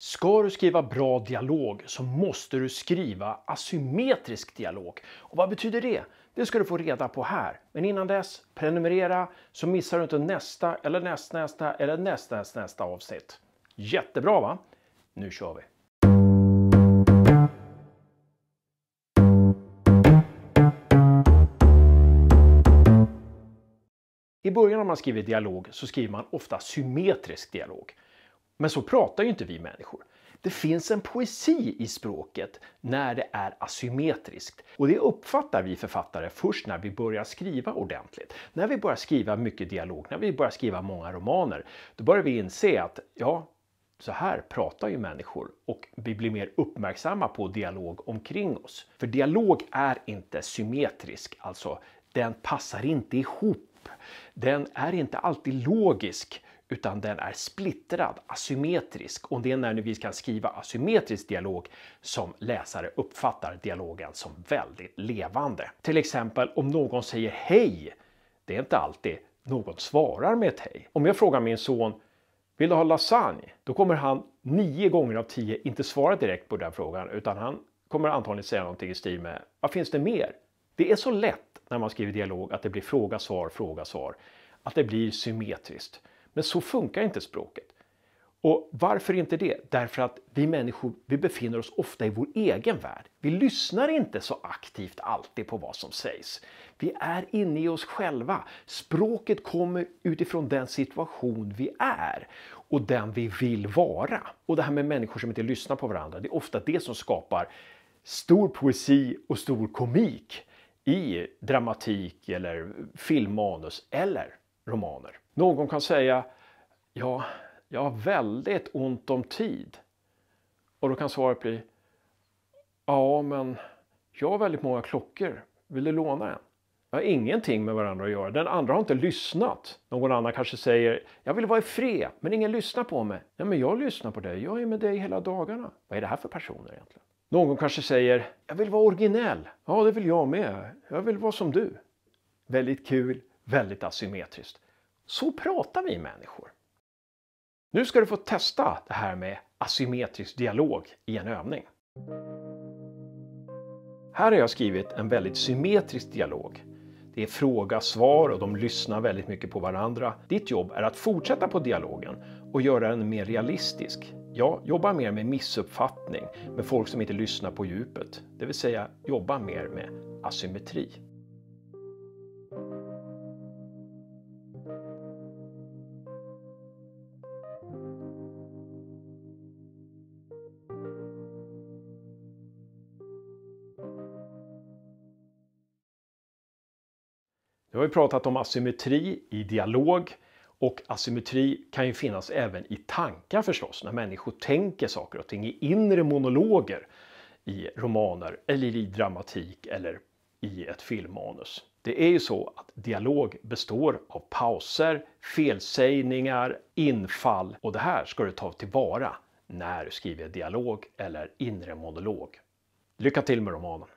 Ska du skriva bra dialog så måste du skriva asymmetrisk dialog. Och vad betyder det? Det ska du få reda på här. Men innan dess, prenumerera så missar du inte nästa eller nästnästa eller nästnästnästa avsnitt. Jättebra va? Nu kör vi! I början när man skriver dialog så skriver man ofta symmetrisk dialog. Men så pratar ju inte vi människor. Det finns en poesi i språket när det är asymmetriskt. Och det uppfattar vi författare först när vi börjar skriva ordentligt. När vi börjar skriva mycket dialog, när vi börjar skriva många romaner, då börjar vi inse att ja, så här pratar ju människor och vi blir mer uppmärksamma på dialog omkring oss. För dialog är inte symmetrisk, alltså den passar inte ihop. Den är inte alltid logisk utan den är splittrad, asymmetrisk och det är när vi kan skriva asymmetrisk dialog som läsare uppfattar dialogen som väldigt levande. Till exempel om någon säger hej, det är inte alltid någon svarar med ett hej. Om jag frågar min son vill du ha lasagne? Då kommer han nio gånger av tio inte svara direkt på den frågan utan han kommer antagligen säga någonting i stil med vad finns det mer? Det är så lätt när man skriver dialog att det blir fråga, svar, fråga, svar. Att det blir symmetriskt. Men så funkar inte språket. Och varför inte det? Därför att vi människor vi befinner oss ofta i vår egen värld. Vi lyssnar inte så aktivt alltid på vad som sägs. Vi är inne i oss själva. Språket kommer utifrån den situation vi är och den vi vill vara. Och det här med människor som inte lyssnar på varandra, det är ofta det som skapar stor poesi och stor komik i dramatik eller filmmanus eller romaner. Någon kan säga ja, jag har väldigt ont om tid. Och då kan svaret bli ja, men jag har väldigt många klockor. Vill du låna en? Vi har ingenting med varandra att göra. Den andra har inte lyssnat. Någon annan kanske säger jag vill vara i fred, men ingen lyssnar på mig. Ja, men jag lyssnar på dig. Jag är med dig hela dagarna. Vad är det här för personer egentligen? Någon kanske säger jag vill vara originell. Ja, det vill jag med. Jag vill vara som du. Väldigt kul, väldigt asymmetriskt. Så pratar vi människor. Nu ska du få testa det här med asymmetrisk dialog i en övning. Här har jag skrivit en väldigt symmetrisk dialog. Det är fråga-svar och de lyssnar väldigt mycket på varandra. Ditt jobb är att fortsätta på dialogen och göra den mer realistisk. Ja, jobba mer med missuppfattning, med folk som inte lyssnar på djupet. Det vill säga, jobba mer med asymmetri. Nu har vi pratat om asymmetri i dialog och asymmetri kan ju finnas även i tankar förstås, när människor tänker saker och ting i inre monologer i romaner eller i dramatik eller i ett filmmanus. Det är ju så att dialog består av pauser, felsägningar, infall och det här ska du ta tillvara när du skriver dialog eller inre monolog. Lycka till med romanen!